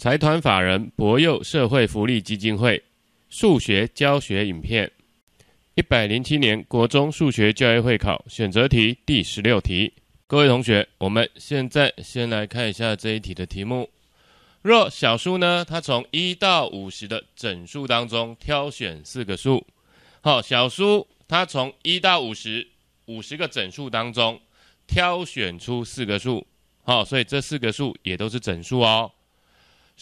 财团法人博佑社会福利基金会数学教学影片，一百零七年国中数学教育会考选择题第十六题。各位同学，我们现在先来看一下这一题的题目。若小苏呢，他从一到五十的整数当中挑选四个数。好，小苏他从一到五十五十个整数当中挑选出四个数。好，所以这四个数也都是整数哦。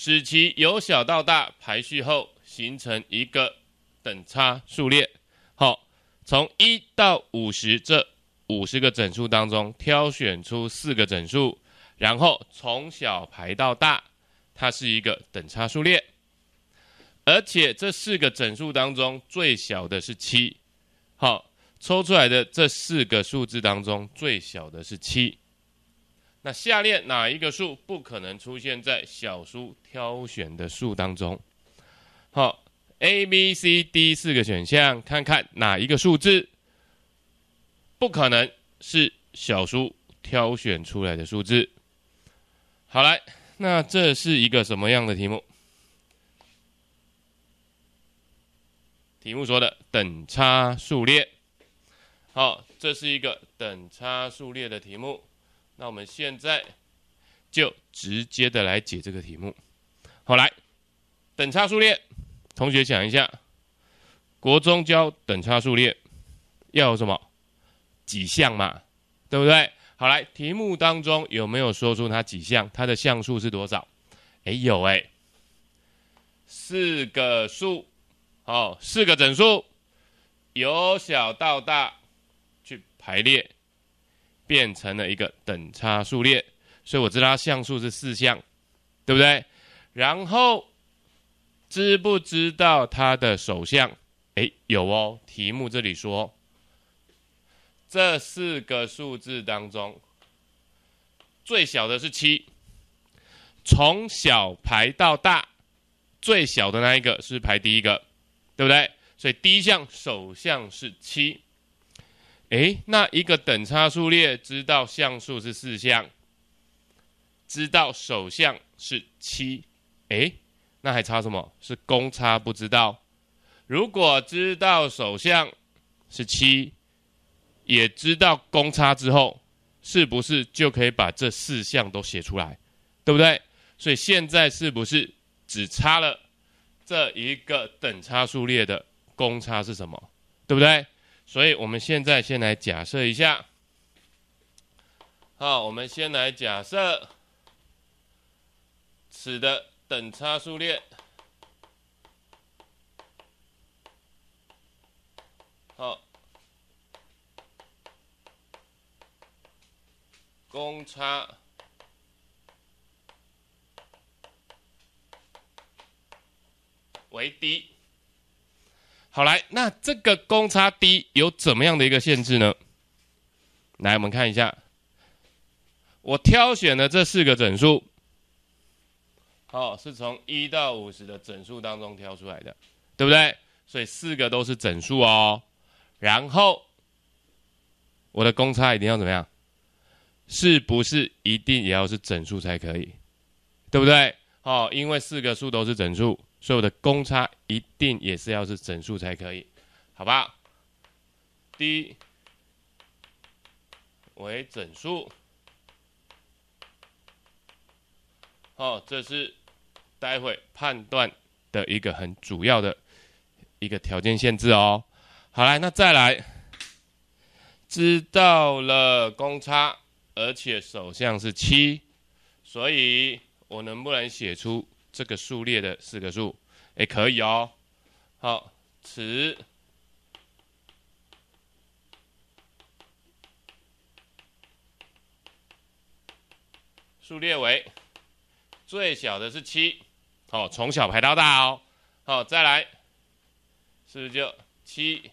使其由小到大排序后形成一个等差数列。好，从一到五十这五十个整数当中挑选出四个整数，然后从小排到大，它是一个等差数列。而且这四个整数当中最小的是七。好，抽出来的这四个数字当中最小的是七。那下列哪一个数不可能出现在小叔挑选的数当中？好，A、B、C、D 四个选项，看看哪一个数字不可能是小叔挑选出来的数字。好，来，那这是一个什么样的题目？题目说的等差数列。好，这是一个等差数列的题目。那我们现在就直接的来解这个题目。好来，等差数列，同学想一下，国中教等差数列要有什么几项嘛？对不对？好来，题目当中有没有说出它几项？它的项数是多少？哎，有哎，四个数，好，四个整数，由小到大去排列。变成了一个等差数列，所以我知道它项数是四项，对不对？然后知不知道它的首项？哎，有哦，题目这里说这四个数字当中最小的是七，从小排到大，最小的那一个是排第一个，对不对？所以第一项首项是七。哎，那一个等差数列，知道项数是四项，知道首项是七，哎，那还差什么是公差不知道。如果知道首项是七，也知道公差之后，是不是就可以把这四项都写出来，对不对？所以现在是不是只差了这一个等差数列的公差是什么，对不对？所以，我们现在先来假设一下。好，我们先来假设此的等差数列，好，公差为 d。好，来，那这个公差 d 有怎么样的一个限制呢？来，我们看一下，我挑选的这四个整数，好，是从一到五十的整数当中挑出来的，对不对？所以四个都是整数哦。然后，我的公差一定要怎么样？是不是一定也要是整数才可以？对不对？好，因为四个数都是整数。所有的公差一定也是要是整数才可以，好吧？第一，为整数，哦，这是待会判断的一个很主要的一个条件限制哦。好来，那再来，知道了，公差，而且首项是七，所以我能不能写出？这个数列的四个数，哎，可以哦。好，此数列为最小的是七，好，从小排到大哦。好，再来，是不是就七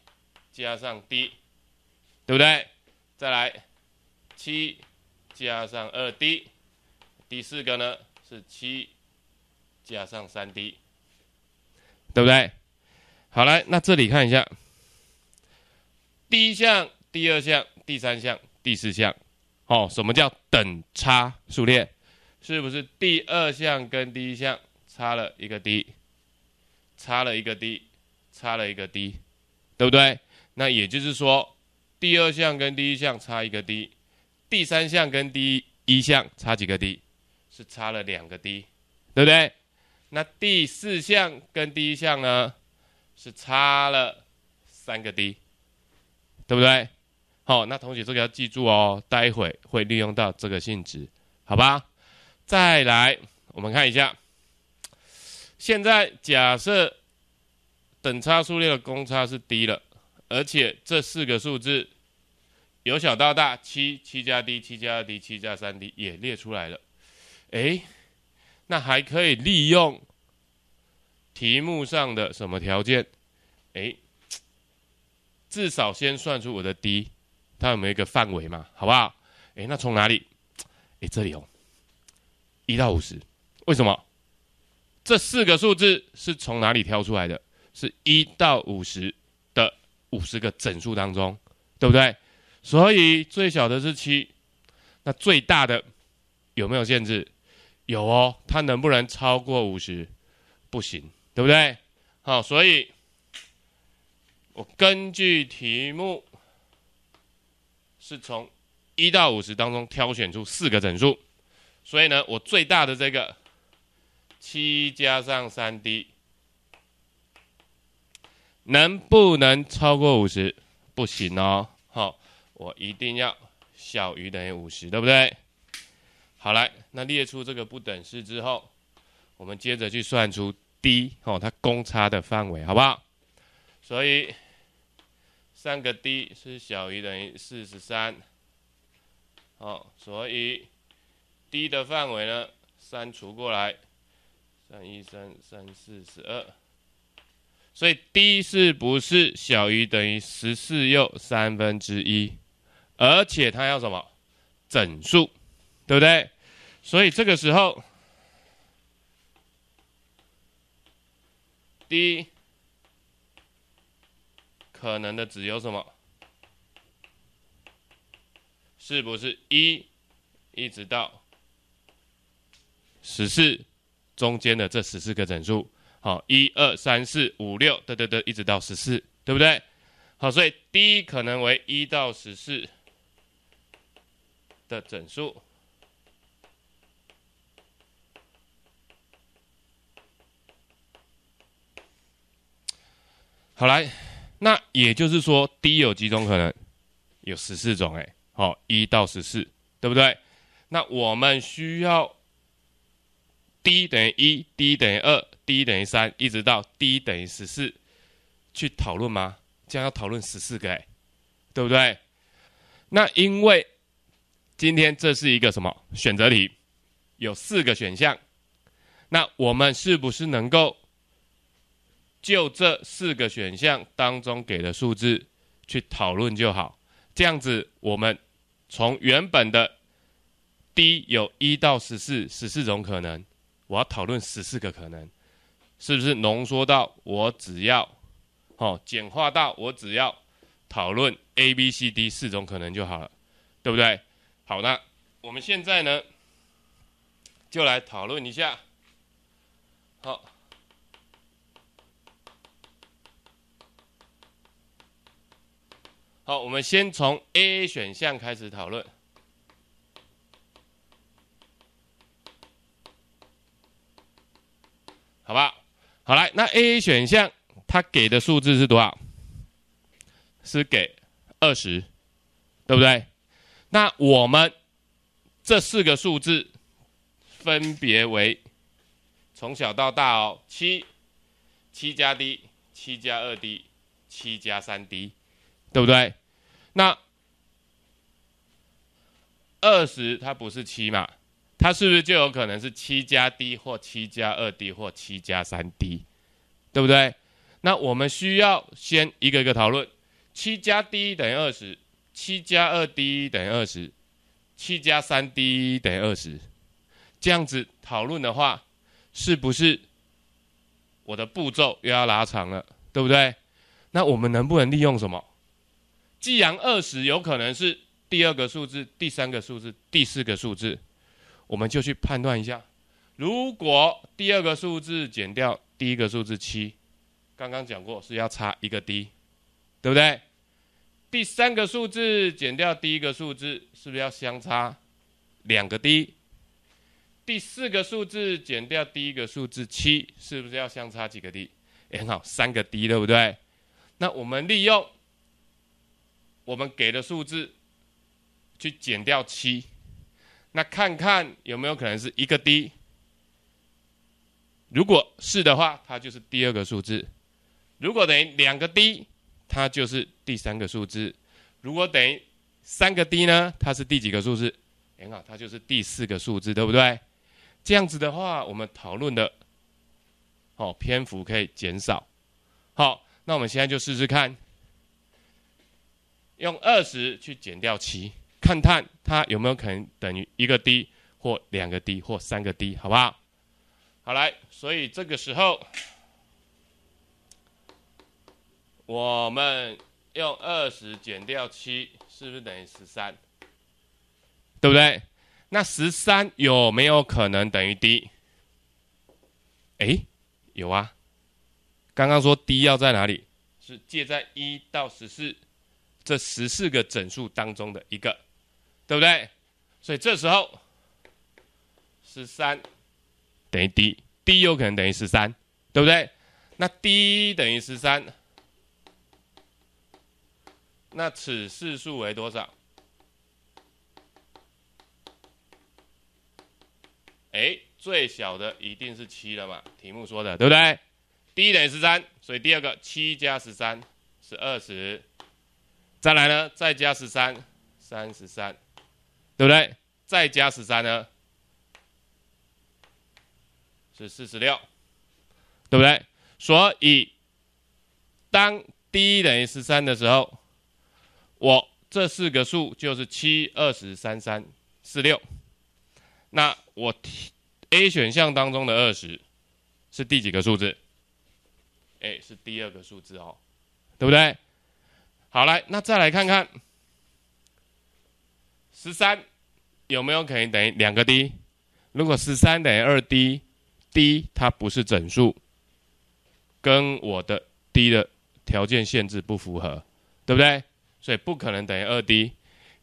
加上 d，对不对？再来，七加上二 d，第四个呢是七。加上三 d，对不对？好，来，那这里看一下，第一项、第二项、第三项、第四项，哦，什么叫等差数列？是不是第二项跟第一项差了一个 d，差了一个 d，差了一个 d，对不对？那也就是说，第二项跟第一项差一个 d，第三项跟第一项差几个 d？是差了两个 d，对不对？那第四项跟第一项呢，是差了三个 d，对不对？好，那同学这个要记住哦，待会会利用到这个性质，好吧？再来，我们看一下，现在假设等差数列的公差是 d 了，而且这四个数字由小到大，七、七加 d、七加二 d、七加三 d 也列出来了，诶。那还可以利用题目上的什么条件？诶，至少先算出我的 d，它有没有一个范围嘛？好不好？诶，那从哪里？诶，这里哦，一到五十。为什么？这四个数字是从哪里挑出来的？是一到五十的五十个整数当中，对不对？所以最小的是七，那最大的有没有限制？有哦，它能不能超过五十？不行，对不对？好，所以，我根据题目，是从一到五十当中挑选出四个整数，所以呢，我最大的这个七加上三 D，能不能超过五十？不行哦，好，我一定要小于等于五十，对不对？好，来，那列出这个不等式之后，我们接着去算出 d 哦，它公差的范围好不好？所以三个 d 是小于等于四十三，哦，所以 d 的范围呢，删除过来，三一三三四十二，所以 d 是不是小于等于十四又三分之一？而且它要什么整数，对不对？所以这个时候，d 可能的只有什么？是不是一一直到十四中间的这十四个整数？好，一二三四五六，对对对，一直到十四，对不对？好，所以 d 可能为一到十四的整数。好，来，那也就是说，d 有几种可能？有十四种，哎，好，一到十四，对不对？那我们需要 d 等于一，d 等于二，d 等于三，一直到 d 等于十四，去讨论吗？将要讨论十四个，哎，对不对？那因为今天这是一个什么选择题？有四个选项，那我们是不是能够？就这四个选项当中给的数字去讨论就好，这样子我们从原本的 D 有一到十四十四种可能，我要讨论十四个可能，是不是浓缩到我只要哦简化到我只要讨论 A、B、C、D 四种可能就好了，对不对？好，那我们现在呢就来讨论一下，好。好，我们先从 A 选项开始讨论，好吧，好？好来，那 A 选项它给的数字是多少？是给二十，对不对？那我们这四个数字分别为从小到大哦，七、七加 d、七加二 d、七加三 d。对不对？那二十它不是七嘛，它是不是就有可能是七加 d 或七加二 d 或七加三 d，对不对？那我们需要先一个一个讨论，七加 d 等于二十，七加二 d 等于二十，七加三 d 等于二十，这样子讨论的话，是不是我的步骤又要拉长了，对不对？那我们能不能利用什么？既然二十有可能是第二个数字、第三个数字、第四个数字，我们就去判断一下。如果第二个数字减掉第一个数字七，刚刚讲过是要差一个 d，对不对？第三个数字减掉第一个数字是不是要相差两个 d？第四个数字减掉第一个数字七是不是要相差几个 d？很好，三个 d 对不对？那我们利用。我们给的数字，去减掉七，那看看有没有可能是一个 D。如果是的话，它就是第二个数字；如果等于两个 D，它就是第三个数字；如果等于三个 D 呢，它是第几个数字？很好，它就是第四个数字，对不对？这样子的话，我们讨论的哦篇幅可以减少。好，那我们现在就试试看。用二十去减掉七，看看它有没有可能等于一个 D 或两个 D 或三个 D，好不好？好来，所以这个时候，我们用二十减掉七，是不是等于十三？对不对？那十三有没有可能等于 D？哎，有啊！刚刚说 D 要在哪里？是借在一到十四。这十四个整数当中的一个，对不对？所以这时候十三等于 d，d 有可能等于十三，对不对？那 d 等于十三，那此四数为多少？哎，最小的一定是七了嘛？题目说的，对不对？d 等于十三，所以第二个七加十三是二十。再来呢，再加十三，三十三，对不对？再加十三呢，是四十六，对不对？所以当 d 等于十三的时候，我这四个数就是七、二十三、三、四六。那我 A 选项当中的二十是第几个数字？哎，是第二个数字哦，对不对？好，来，那再来看看十三有没有可能等于两个 d？如果十三等于二 d，d 它不是整数，跟我的 d 的条件限制不符合，对不对？所以不可能等于二 d。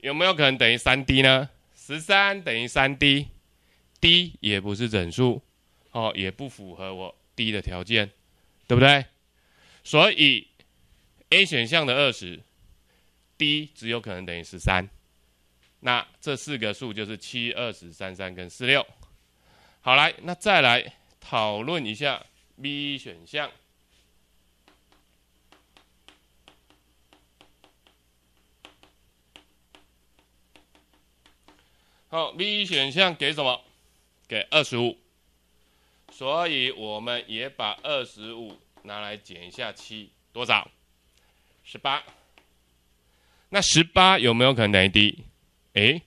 有没有可能等于三 d 呢？十三等于三 d，d 也不是整数，哦，也不符合我 d 的条件，对不对？所以。A 选项的二十，D 只有可能等于十三，那这四个数就是七、二十、三三跟四六。好，来，那再来讨论一下 B 选项。好，B 选项给什么？给二十五。所以我们也把二十五拿来减一下七，多少？十八，那十八有没有可能等于 d？诶，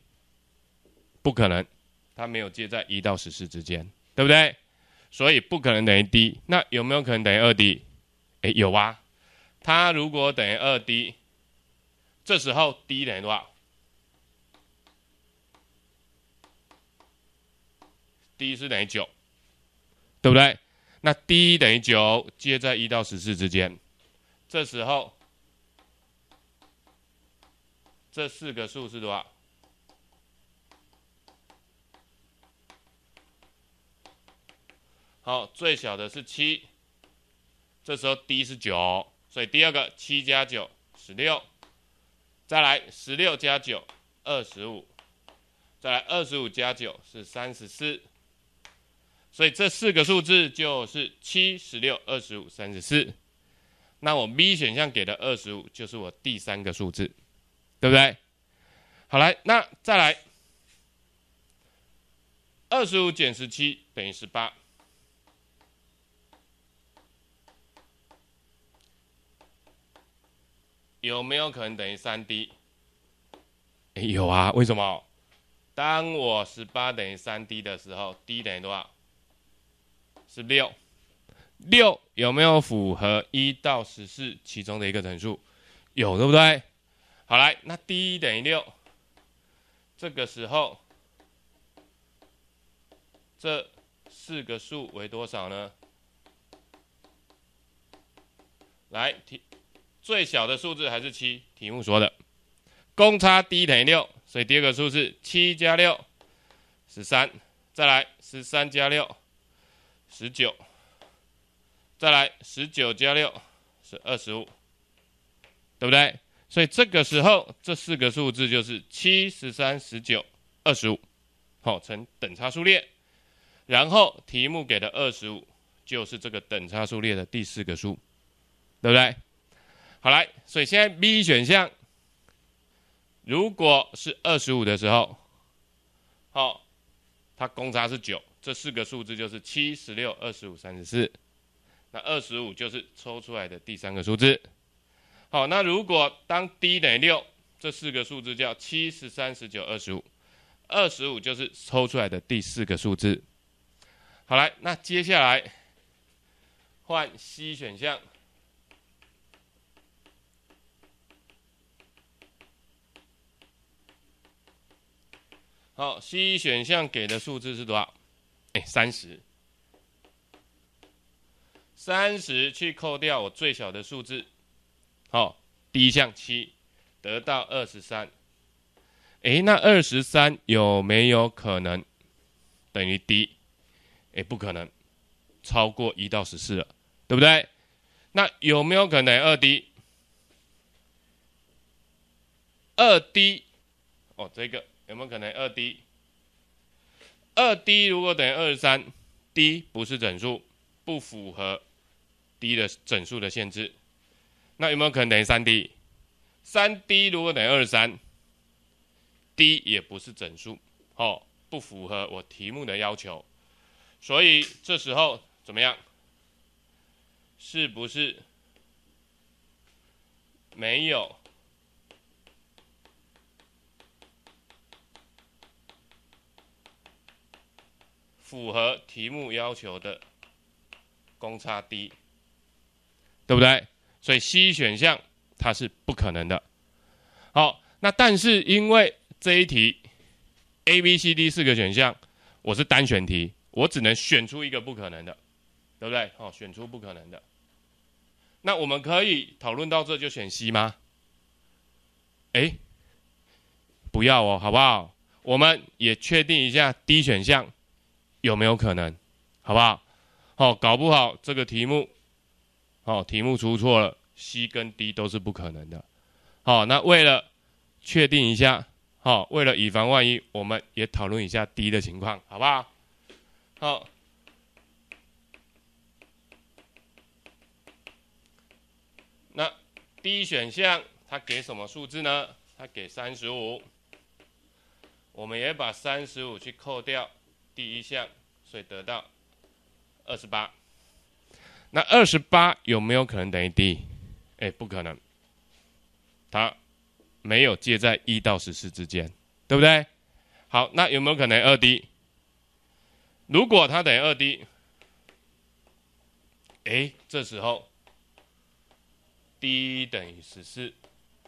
不可能，它没有接在一到十四之间，对不对？所以不可能等于 d。那有没有可能等于二 d？诶，有啊。它如果等于二 d，这时候 d 等于多少？d 是等于九，对不对？那 d 等于九，接在一到十四之间，这时候。这四个数是多少？好，最小的是七，这时候 d 是九，所以第二个七加九十六，再来十六加九二十五，再来二十五加九是三十四，所以这四个数字就是七、十六、二十五、三十四。那我 B 选项给的二十五就是我第三个数字。对不对？好，来，那再来，二十五减十七等于十八，有没有可能等于三 d？有啊，为什么？当我十八等于三 d 的时候，d 等于多少？是六。六有没有符合一到十四其中的一个整数？有，对不对？好，来，那 d 等于六，这个时候，这四个数为多少呢？来，题，最小的数字还是七，题目说的，公差 d 等于六，所以第二个数是七加六，十三，再来十三加六，十九，再来十九加六是二十五，对不对？所以这个时候，这四个数字就是七十三、十九、二十五，好，成等差数列。然后题目给的二十五就是这个等差数列的第四个数，对不对？好来，所以现在 B 选项，如果是二十五的时候，好，它公差是九，这四个数字就是七十六、二十五、三十四，那二十五就是抽出来的第三个数字。好，那如果当 d 等于六，这四个数字叫七、十三、十九、二十五，二十五就是抽出来的第四个数字。好，来，那接下来换 C 选项。好，C 选项给的数字是多少？哎，三十。三十去扣掉我最小的数字。好，第一项七得到二十三，哎，那二十三有没有可能等于 d？哎，不可能，超过一到十四了，对不对？那有没有可能二 d？二 d 哦，这个有没有可能二 d？二 d 如果等于二十三，d 不是整数，不符合 d 的整数的限制。那有没有可能等于三 d？三 d 如果等于二十三，d 也不是整数，哦，不符合我题目的要求。所以这时候怎么样？是不是没有符合题目要求的公差 d？对不对？所以 C 选项它是不可能的。好，那但是因为这一题 A、B、C、D 四个选项我是单选题，我只能选出一个不可能的，对不对？好，选出不可能的。那我们可以讨论到这就选 C 吗？哎，不要哦，好不好？我们也确定一下 D 选项有没有可能，好不好？好，搞不好这个题目。哦，题目出错了，C 跟 D 都是不可能的。好，那为了确定一下，好，为了以防万一，我们也讨论一下 D 的情况，好不好？好，那 D 选项它给什么数字呢？它给三十五，我们也把三十五去扣掉第一项，所以得到二十八。那二十八有没有可能等于 d？哎，不可能，它没有介在一到十四之间，对不对？好，那有没有可能二 d？如果它等于二 d，哎，这时候 d 等于十四，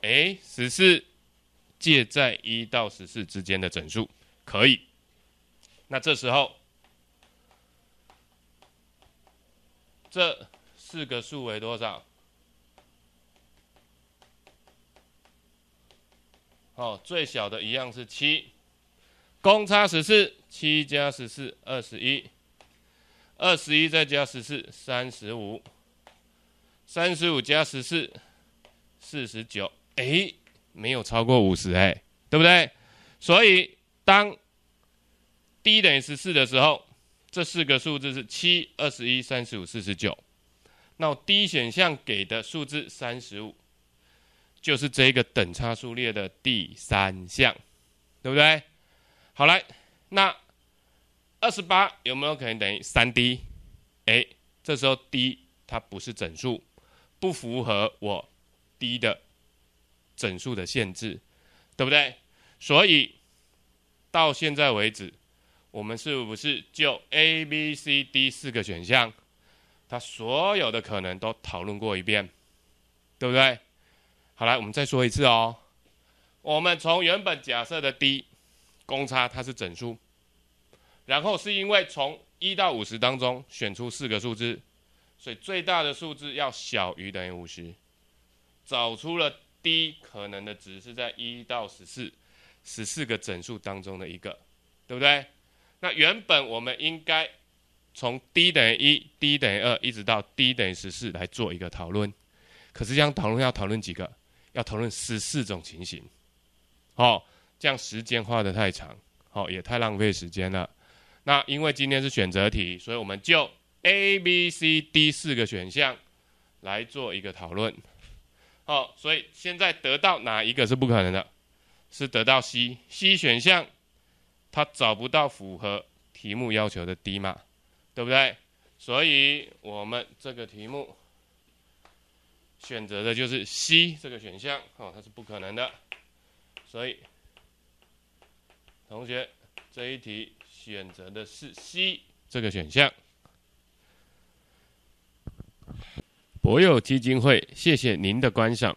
哎，十四介在一到十四之间的整数可以，那这时候。这四个数为多少？哦，最小的一样是七，公差十四，七加十四二十一，二十一再加十四三十五，三十五加十四四十九。哎，没有超过五十，哎，对不对？所以当 d 等于十四的时候。这四个数字是七、二十一、三十五、四十九。那 D 选项给的数字三十五，就是这个等差数列的第三项，对不对？好来，那二十八有没有可能等于三 d？哎，这时候 d 它不是整数，不符合我 d 的整数的限制，对不对？所以到现在为止。我们是不是就 A、B、C、D 四个选项，它所有的可能都讨论过一遍，对不对？好，来我们再说一次哦。我们从原本假设的 d 公差它是整数，然后是因为从一到五十当中选出四个数字，所以最大的数字要小于等于五十，找出了 d 可能的值是在一到十四，十四个整数当中的一个，对不对？那原本我们应该从 d 等于一、d 等于2，一直到 d 等于14来做一个讨论，可是这样讨论要讨论几个？要讨论十四种情形，哦，这样时间花的太长，哦，也太浪费时间了。那因为今天是选择题，所以我们就 A、B、C、D 四个选项来做一个讨论。好，所以现在得到哪一个是不可能的？是得到 C，C 选项。他找不到符合题目要求的 D 码，对不对？所以，我们这个题目选择的就是 C 这个选项哦，它是不可能的。所以，同学这一题选择的是 C 这个选项。博友基金会，谢谢您的观赏。